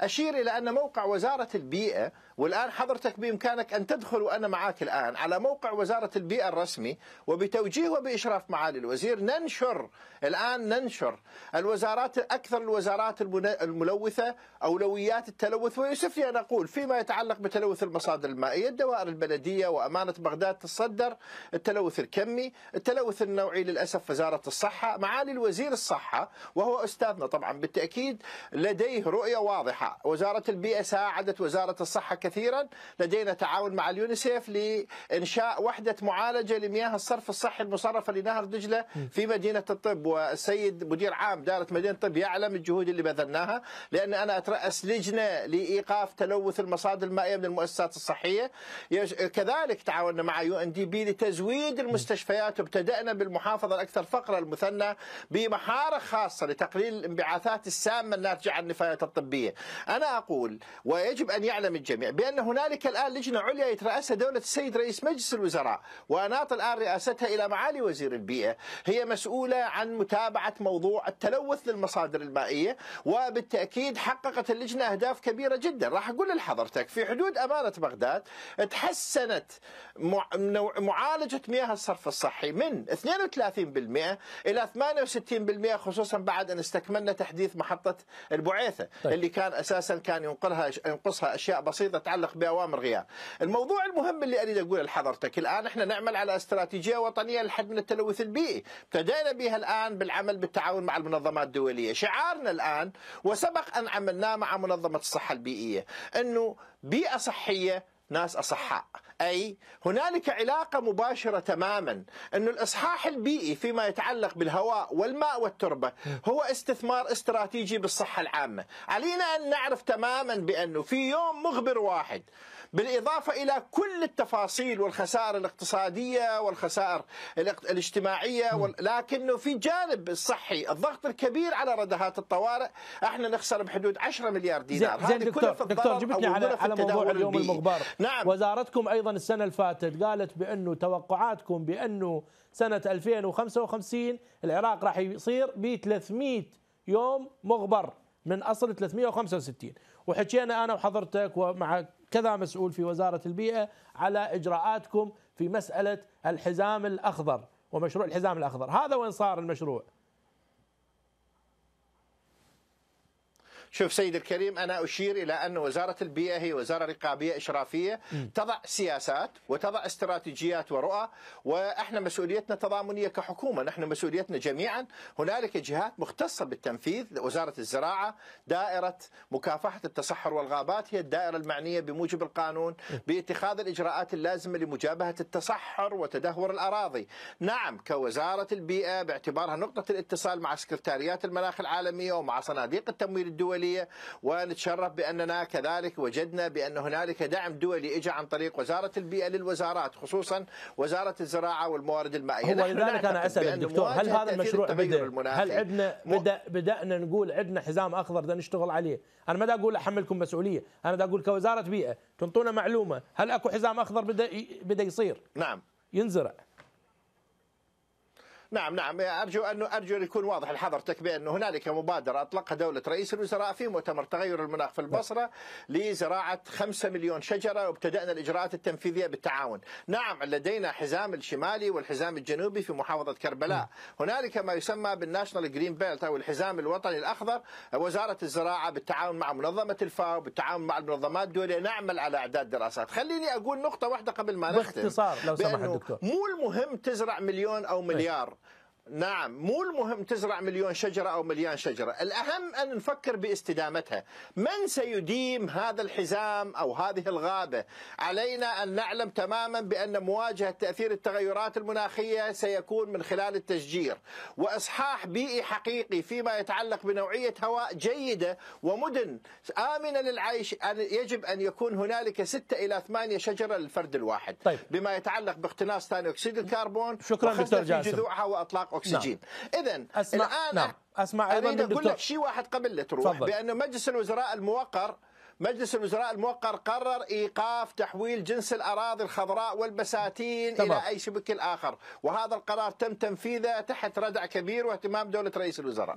أشير إلى أن موقع وزارة البيئة والآن حضرتك بإمكانك أن تدخل وأنا معك الآن على موقع وزارة البيئة الرسمي وبتوجيه وبإشراف معالي الوزير ننشر الآن ننشر الوزارات أكثر الوزارات الملوثة أولويات التلوث ويسفني أن أقول فيما يتعلق بتلوث المصادر المائية الدوائر البلدية وأمانة بغداد تصدر التلوث الكمي التلوث النوعي للأسف وزارة الصحة معالي الوزير الصحة وهو أستاذنا طبعا بالتأكيد لديه رؤية واضحة وزارة البيئة ساعدت وزارة الصحة كثيرا لدينا تعاون مع اليونيسيف لإنشاء وحدة معالجة لمياه الصرف الصحي المصرفة لنهر دجلة في مدينة الطب والسيد مدير عام دارة مدينة الطب يعلم الجهود اللي بذلناها لأن أنا أترأس لجنة لإيقاف تلوث المصادر المائية من المؤسسات الصحية كذلك تعاوننا مع يو ان دي بي لتزويد المستشفيات وابتدأنا بالمحافظة الأكثر فقرا المثنى بمحارة خاصة لتقليل الانبعاثات السامة الناتجة عن النفايات الطبية أنا أقول ويجب أن يعلم الجميع بأن هنالك الآن لجنة عليا يترأسها دولة السيد رئيس مجلس الوزراء وأناط الآن رئاستها إلى معالي وزير البيئة هي مسؤولة عن متابعة موضوع التلوث للمصادر المائية وبالتأكيد حققت اللجنة أهداف كبيرة جدا راح أقول لحضرتك في حدود أمانة بغداد تحسنت معالجة مياه الصرف الصحي من 32% إلى 68% خصوصا بعد أن استكملنا تحديث محطة البعيثة طيب. اللي كان اساسا كان ينقلها ينقصها اشياء بسيطه تتعلق باوامر غياب. الموضوع المهم اللي اريد اقوله لحضرتك الان احنا نعمل على استراتيجيه وطنيه للحد من التلوث البيئي، ابتدينا بها الان بالعمل بالتعاون مع المنظمات الدوليه، شعارنا الان وسبق ان عملناه مع منظمه الصحه البيئيه انه بيئه صحيه ناس أصحاء أي هنالك علاقة مباشرة تماما أن الإصحاح البيئي فيما يتعلق بالهواء والماء والتربة هو استثمار استراتيجي بالصحة العامة علينا أن نعرف تماما بأنه في يوم مغبر واحد بالإضافة إلى كل التفاصيل والخسائر الاقتصادية والخسائر الاجتماعية لكنه في جانب الصحي الضغط الكبير على ردهات الطوارئ احنا نخسر بحدود 10 مليار دينار زين دكتور دكتور جبتني على, على موضوع اليوم المغبار نعم وزارتكم ايضا السنه الفاتت قالت بانه توقعاتكم بانه سنه 2055 العراق راح يصير ب 300 يوم مغبر من اصل 365 وحكينا انا وحضرتك ومع كذا مسؤول في وزاره البيئه على اجراءاتكم في مساله الحزام الاخضر ومشروع الحزام الاخضر هذا وين صار المشروع شوف سيد الكريم أنا أشير إلى أن وزارة البيئة هي وزارة رقابية إشرافية تضع سياسات وتضع استراتيجيات ورؤى وإحنا مسؤوليتنا تضامنية كحكومة نحن مسؤوليتنا جميعا هنالك جهات مختصة بالتنفيذ وزارة الزراعة دائرة مكافحة التصحر والغابات هي الدائرة المعنية بموجب القانون باتخاذ الإجراءات اللازمة لمجابهة التصحر وتدهور الأراضي نعم كوزارة البيئة باعتبارها نقطة الاتصال مع سكرتاريات المناخ العالمية ومع صناديق التمويل الدولي الدولية ونتشرف بأننا كذلك وجدنا بأن هنالك دعم دولي إجا عن طريق وزارة البيئة للوزارات خصوصا وزارة الزراعة والموارد المائية هو لذلك أنا أسألك دكتور هل هذا المشروع بدأ هل عندنا بدأ بدأنا نقول عندنا حزام أخضر بدنا نشتغل عليه أنا ما دا أقول أحملكم مسؤولية أنا دا أقول كوزارة بيئة تنطونا معلومة هل أكو حزام أخضر بدأ بدأ يصير نعم ينزرع نعم نعم ارجو انه ارجو ان يكون واضح لحضرتك بان هنالك مبادره اطلقها دوله رئيس الوزراء في مؤتمر تغير المناخ في البصره لزراعه 5 مليون شجره وابتدانا الاجراءات التنفيذيه بالتعاون. نعم لدينا حزام الشمالي والحزام الجنوبي في محافظه كربلاء. هنالك ما يسمى بالناشونال جرين بيلت او الحزام الوطني الاخضر وزاره الزراعه بالتعاون مع منظمه الفاو بالتعاون مع المنظمات الدوليه نعمل على اعداد دراسات. خليني اقول نقطه واحده قبل ما نختم. باختصار لو سمحت دكتور. مو المهم تزرع مليون او طيب. مليار نعم مو المهم تزرع مليون شجرة أو مليان شجرة الأهم أن نفكر باستدامتها من سيديم هذا الحزام أو هذه الغابة علينا أن نعلم تماما بأن مواجهة تأثير التغيرات المناخية سيكون من خلال التشجير وإصحاح بيئي حقيقي فيما يتعلق بنوعية هواء جيدة ومدن آمنة للعيش يجب أن يكون هنالك ستة إلى ثمانية شجرة للفرد الواحد طيب. بما يتعلق باختناس ثاني أكسيد الكربون شكرا دكتور جاسم جذوعها وأطلاق اكسجين نعم. اذا الان نعم. اسمع ايضا اريد اقول لك شيء واحد قبل لا تروح فضل. بانه مجلس الوزراء الموقر مجلس الوزراء الموقر قرر ايقاف تحويل جنس الاراضي الخضراء والبساتين طبعا. الى اي شبك اخر وهذا القرار تم تنفيذه تحت ردع كبير واهتمام دوله رئيس الوزراء